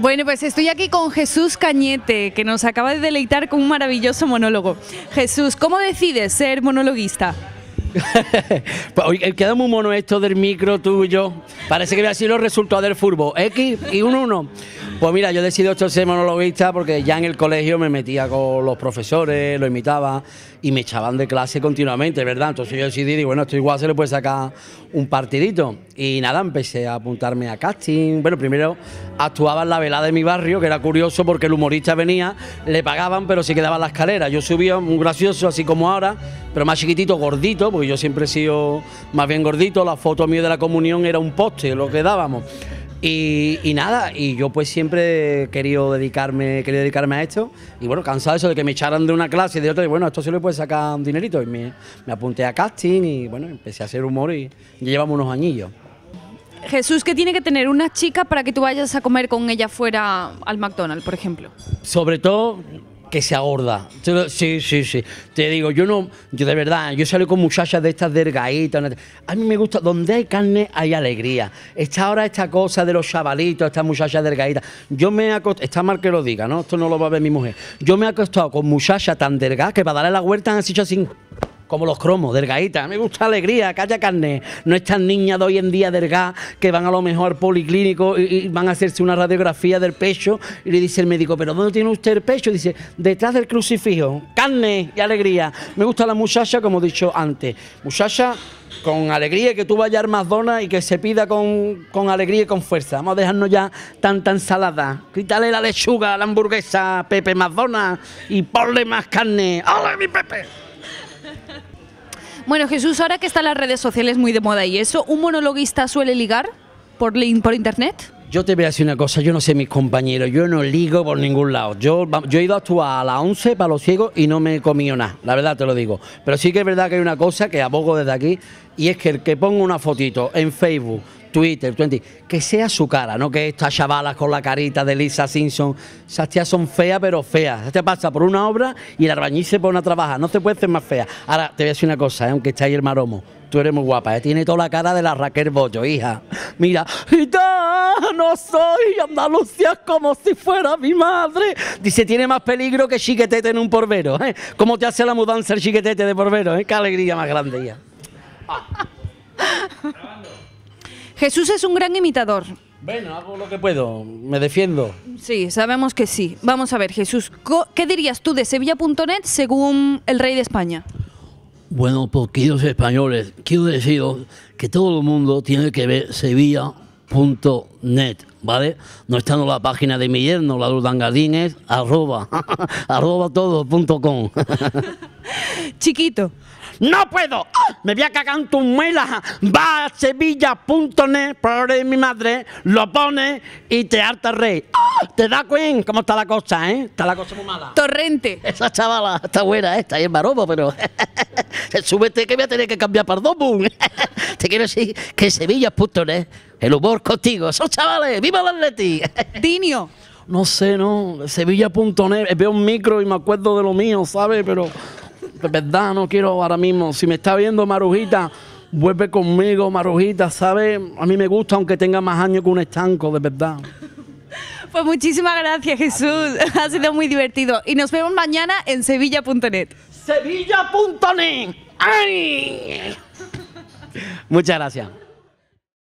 Bueno, pues estoy aquí con Jesús Cañete, que nos acaba de deleitar con un maravilloso monólogo. Jesús, ¿cómo decides ser monologuista? Pues, Queda muy mono esto del micro tuyo. Parece que así lo resultó los del furbo X y un 1. Pues mira, yo decidí ser monologuista porque ya en el colegio me metía con los profesores, lo imitaba y me echaban de clase continuamente, ¿verdad? Entonces yo decidí, bueno, esto igual se le puede sacar un partidito. Y nada, empecé a apuntarme a casting. Bueno, primero actuaba en la velada de mi barrio, que era curioso porque el humorista venía, le pagaban, pero se quedaba en la escalera. Yo subía muy gracioso, así como ahora, pero más chiquitito, gordito, porque yo siempre he sido más bien gordito. La foto mía de la comunión era un poste, lo que dábamos. Y, nada, y yo pues siempre he querido dedicarme, quería dedicarme a esto. Y bueno, cansado de eso de que me echaran de una clase y de otra, y bueno, esto se le puede sacar un dinerito. Y me, me, apunté a casting y bueno, empecé a hacer humor y ya llevamos unos añillos. Jesús, ¿qué tiene que tener una chica para que tú vayas a comer con ella fuera al McDonald's, por ejemplo? Sobre todo, que se agorda. Sí, sí, sí. Te digo, yo no, yo de verdad, yo salí con muchachas de estas delgaditas. A mí me gusta, donde hay carne hay alegría. Está ahora esta cosa de los chavalitos, estas muchachas delgaditas. Yo me he acostado, está mal que lo diga, ¿no? Esto no lo va a ver mi mujer. Yo me he acostado con muchachas tan delgadas que para darle la vuelta han sitio así como los cromos, delgadita. Me gusta alegría, calla carne. No estas niñas de hoy en día delgadas que van a lo mejor al policlínico y, van a hacerse una radiografía del pecho y le dice el médico, ¿pero dónde tiene usted el pecho? Y dice, detrás del crucifijo. Carne y alegría. Me gusta la muchacha, como he dicho antes. Muchacha con alegría que tú vayas a Madonna y que se pida con, alegría y con fuerza. Vamos a dejarnos ya tanta ensalada. Quítale la lechuga la hamburguesa, Pepe Madonna, y ponle más carne. ¡Hola, mi Pepe! Bueno, Jesús, ahora que están las redes sociales muy de moda y eso, ¿un monologuista suele ligar por, por internet? Yo te voy a decir una cosa, yo no sé mis compañeros, yo no ligo por ningún lado. Yo, yo he ido a actuar a las 11 para los ciegos y no me he comido nada, la verdad te lo digo. Pero sí que es verdad que hay una cosa que abogo desde aquí y es que el que ponga una fotito en Facebook Twitter, 20, que sea su cara, no que estas chavalas con la carita de Lisa Simpson, esas tías son feas pero feas, te pasa por una obra y la albañil se pone a trabajar, no te puedes ser más fea. Ahora te voy a decir una cosa, eh, aunque está ahí el maromo, tú eres muy guapa, ¿eh? tiene toda la cara de la Raquel Bollo, hija. Mira, no soy Andalucía como si fuera mi madre. Dice, tiene más peligro que chiquetete en un porvero. ¿eh? ¿Cómo te hace la mudanza el chiquetete de porvero? ¿eh? Qué alegría más grande ya. Jesús es un gran imitador. Bueno, hago lo que puedo, me defiendo. Sí, sabemos que sí. Vamos a ver, Jesús, ¿qué dirías tú de Sevilla.net según el rey de España? Bueno, pues, queridos españoles, quiero deciros que todo el mundo tiene que ver sevilla.net, ¿vale? No está en la página de mi yerno, la Gardines, arroba, arroba todo punto com. Chiquito. ¡No puedo! Me voy a cagar en tus muelas. Va a sevilla.net, de mi madre, lo pone y te harta rey. ¿Te da cuenta cómo está la cosa, eh? Está la cosa muy mala. Torrente. Esa chavala está buena, eh, está es barobo, pero... Súbete que voy a tener que cambiar para boom. te quiero decir que sevilla.net, el humor contigo. ¡Son chavales! ¡Viva la Atleti! Dinio. No sé, no. Sevilla.net. Veo un micro y me acuerdo de lo mío, ¿sabes? Pero de verdad no quiero ahora mismo. Si me está viendo Marujita, vuelve conmigo, Marujita, ¿sabe? A mí me gusta, aunque tenga más años que un estanco, de verdad. Pues muchísimas gracias, Jesús. Ha sido muy divertido. Y nos vemos mañana en sevilla.net. Sevilla.net. ¡Ay! Muchas gracias.